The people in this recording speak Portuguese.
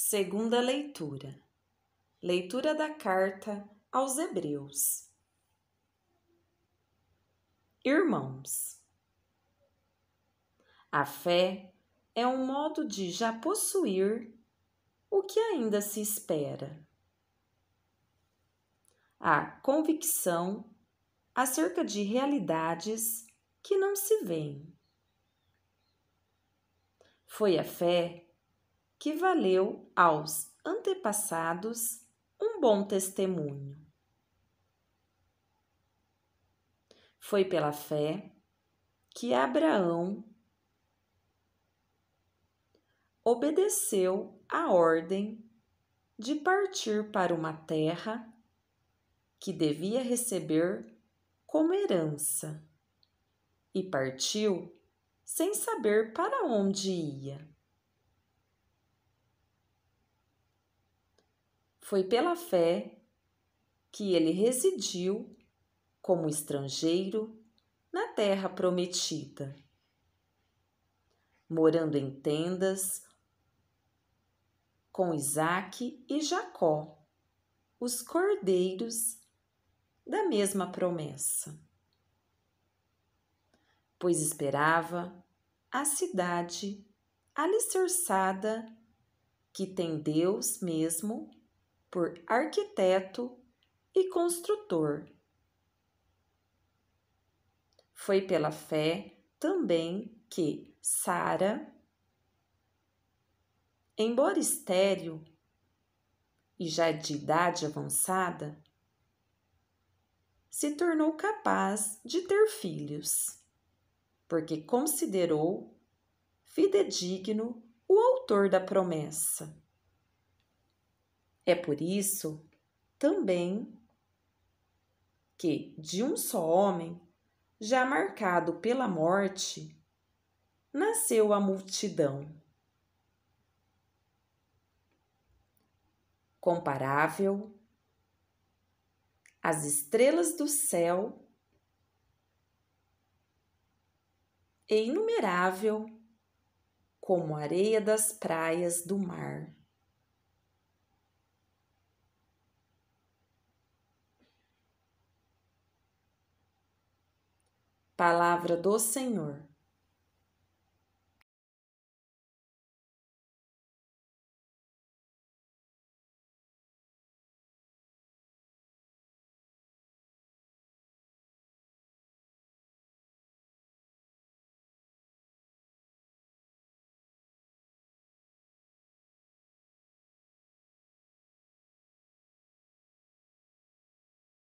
Segunda leitura. Leitura da carta aos Hebreus. Irmãos, a fé é um modo de já possuir o que ainda se espera. A convicção acerca de realidades que não se veem. Foi a fé que valeu aos antepassados um bom testemunho. Foi pela fé que Abraão obedeceu a ordem de partir para uma terra que devia receber como herança e partiu sem saber para onde ia. Foi pela fé que ele residiu como estrangeiro na terra prometida, morando em tendas com Isaac e Jacó, os cordeiros da mesma promessa, pois esperava a cidade alicerçada que tem Deus mesmo por arquiteto e construtor. Foi pela fé também que Sara, embora estéril e já de idade avançada, se tornou capaz de ter filhos, porque considerou fidedigno o autor da promessa. É por isso também que de um só homem, já marcado pela morte, nasceu a multidão. Comparável às estrelas do céu e inumerável como a areia das praias do mar. Palavra do Senhor.